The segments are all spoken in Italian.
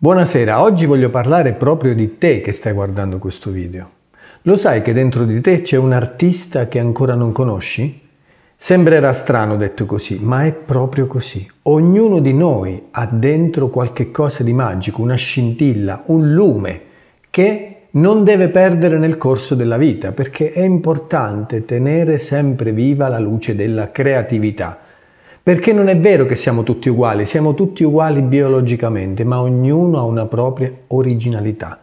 Buonasera, oggi voglio parlare proprio di te che stai guardando questo video. Lo sai che dentro di te c'è un artista che ancora non conosci? Sembrerà strano detto così, ma è proprio così. Ognuno di noi ha dentro qualche cosa di magico, una scintilla, un lume che non deve perdere nel corso della vita perché è importante tenere sempre viva la luce della creatività perché non è vero che siamo tutti uguali, siamo tutti uguali biologicamente, ma ognuno ha una propria originalità.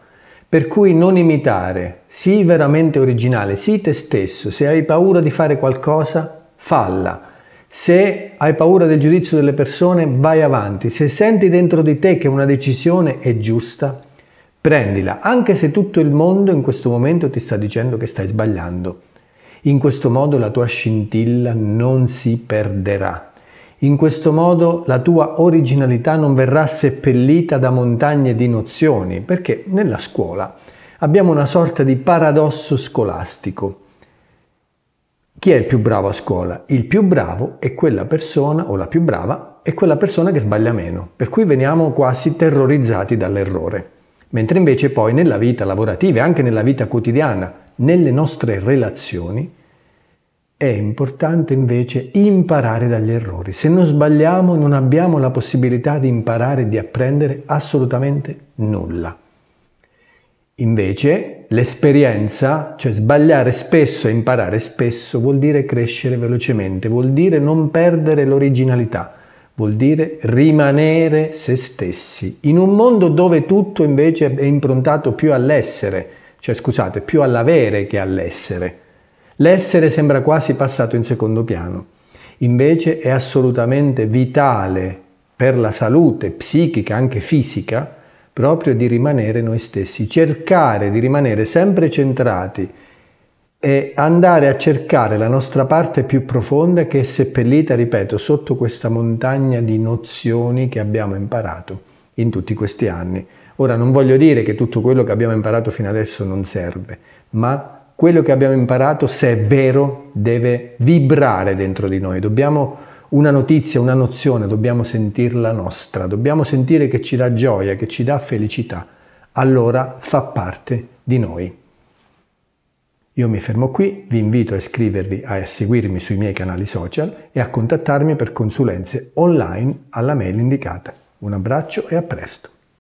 Per cui non imitare, sii veramente originale, sii te stesso, se hai paura di fare qualcosa, falla. Se hai paura del giudizio delle persone, vai avanti. Se senti dentro di te che una decisione è giusta, prendila, anche se tutto il mondo in questo momento ti sta dicendo che stai sbagliando. In questo modo la tua scintilla non si perderà. In questo modo la tua originalità non verrà seppellita da montagne di nozioni, perché nella scuola abbiamo una sorta di paradosso scolastico. Chi è il più bravo a scuola? Il più bravo è quella persona, o la più brava, è quella persona che sbaglia meno, per cui veniamo quasi terrorizzati dall'errore. Mentre invece poi nella vita lavorativa e anche nella vita quotidiana, nelle nostre relazioni, è importante invece imparare dagli errori. Se non sbagliamo non abbiamo la possibilità di imparare e di apprendere assolutamente nulla. Invece l'esperienza, cioè sbagliare spesso e imparare spesso, vuol dire crescere velocemente, vuol dire non perdere l'originalità, vuol dire rimanere se stessi. In un mondo dove tutto invece è improntato più all'essere, cioè scusate, più all'avere che all'essere L'essere sembra quasi passato in secondo piano, invece è assolutamente vitale per la salute psichica, anche fisica, proprio di rimanere noi stessi, cercare di rimanere sempre centrati e andare a cercare la nostra parte più profonda che è seppellita, ripeto, sotto questa montagna di nozioni che abbiamo imparato in tutti questi anni. Ora non voglio dire che tutto quello che abbiamo imparato fino adesso non serve, ma quello che abbiamo imparato, se è vero, deve vibrare dentro di noi. Dobbiamo una notizia, una nozione, dobbiamo sentirla nostra, dobbiamo sentire che ci dà gioia, che ci dà felicità. Allora fa parte di noi. Io mi fermo qui, vi invito a iscrivervi, a seguirmi sui miei canali social e a contattarmi per consulenze online alla mail indicata. Un abbraccio e a presto.